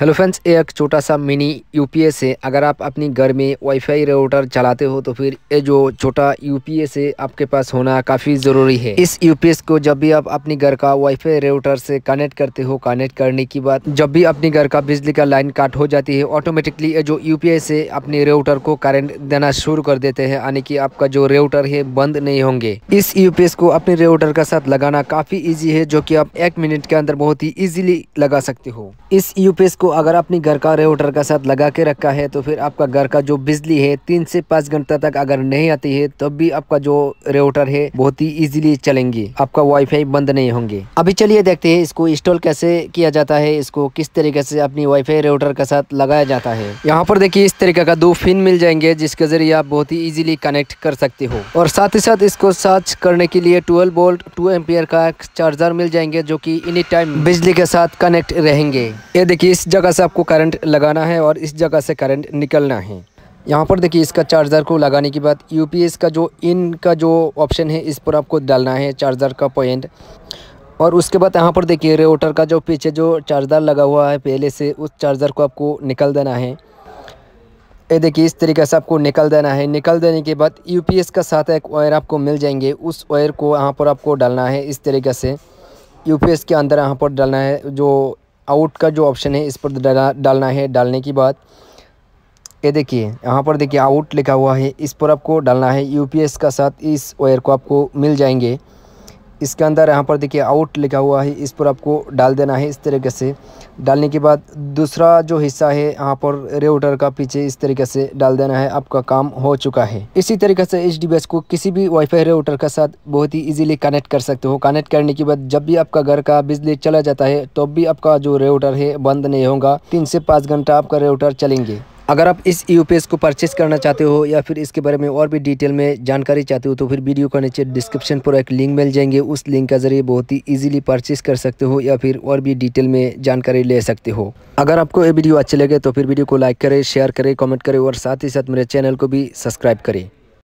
hello friends एक छोटा सा मिनी यूपीएस है अगर आप अपनी घर में वाईफाई राउटर चलाते हो तो फिर ये जो छोटा यूपीएस है आपके पास होना काफ़ी ज़रूरी है इस यूपीएस को जब भी आप अपनी घर का वाईफाई राउटर से कनेक्ट करते हो कनेक्ट करने की बाद जब भी अपने घर का बिजली का लाइन काट हो जाती है ऑटोमेटिकली ये जो यू पी अपने रेउटर को करेंट देना शुरू कर देते हैं यानी कि आपका जो रेउटर है बंद नहीं होंगे इस यू को अपने रेउटर के साथ लगाना काफ़ी ईजी है जो कि आप एक मिनट के अंदर बहुत ही ईजिली लगा सकते हो इस यू को को अगर अपनी घर का रेवटर का साथ लगा के रखा है तो फिर आपका घर का जो बिजली है तीन से पाँच घंटा तक अगर नहीं आती है तब भी आपका जो रेवटर है बहुत ही इजीली चलेंगे आपका वाईफाई बंद नहीं होंगे अभी चलिए देखते हैं इसको इंस्टॉल कैसे किया जाता है इसको किस तरीके से अपनी वाईफाई रेवटर के साथ लगाया जाता है यहाँ पर देखिए इस तरीके का दो फिन मिल जाएंगे जिसके जरिए आप बहुत ही इजीली कनेक्ट कर सकते हो और साथ ही साथ इसको चार्ज करने के लिए ट्वेल्व बोल्ट टू एम्पियर का चार्जर मिल जाएंगे जो की एनी टाइम बिजली के साथ कनेक्ट रहेंगे ये देखिए इस जगह से आपको करंट लगाना है और इस जगह से करंट निकलना है यहाँ पर देखिए इसका चार्जर को लगाने के बाद यू का जो इन का जो ऑप्शन है इस पर आपको डालना है चार्जर का पॉइंट और उसके बाद यहाँ पर देखिए रेवोटर का जो पीछे जो चार्जर लगा हुआ है पहले से उस चार्जर को आपको निकल देना है ये देखिए इस तरीके से आपको निकल देना है निकल देने के बाद यू का साथ एक वायर आपको मिल जाएंगे उस वायर को यहाँ पर आपको डालना है इस तरीके से यू के अंदर यहाँ पर डालना है जो आउट का जो ऑप्शन है इस पर डाला डालना है डालने के बाद ये देखिए यहाँ पर देखिए आउट लिखा हुआ है इस पर आपको डालना है यूपीएस का साथ इस वायर को आपको मिल जाएंगे इसके अंदर यहाँ पर देखिए आउट लिखा हुआ है इस पर आपको डाल देना है इस तरीके से डालने के बाद दूसरा जो हिस्सा है यहाँ पर रेउटर का पीछे इस तरीके से डाल देना है आपका काम हो चुका है इसी तरीके से इस डिवाइस को किसी भी वाईफाई रेउटर के साथ बहुत ही इजीली कनेक्ट कर सकते हो कनेक्ट करने के बाद जब भी आपका घर का बिजली चला जाता है तब तो भी आपका जो रेउटर है बंद नहीं होगा तीन से पाँच घंटा आपका रेउटर चलेंगे अगर आप इस यू e को परचेस करना चाहते हो या फिर इसके बारे में और भी डिटेल में जानकारी चाहते हो तो फिर वीडियो का नीचे डिस्क्रिप्शन पर एक लिंक मिल जाएंगे उस लिंक के ज़रिए बहुत ही इजीली परचेस कर सकते हो या फिर और भी डिटेल में जानकारी ले सकते हो अगर आपको ये वीडियो अच्छे लगे तो फिर वीडियो को लाइक करें शेयर करें कॉमेंट करें और साथ ही साथ मेरे चैनल को भी सब्सक्राइब करें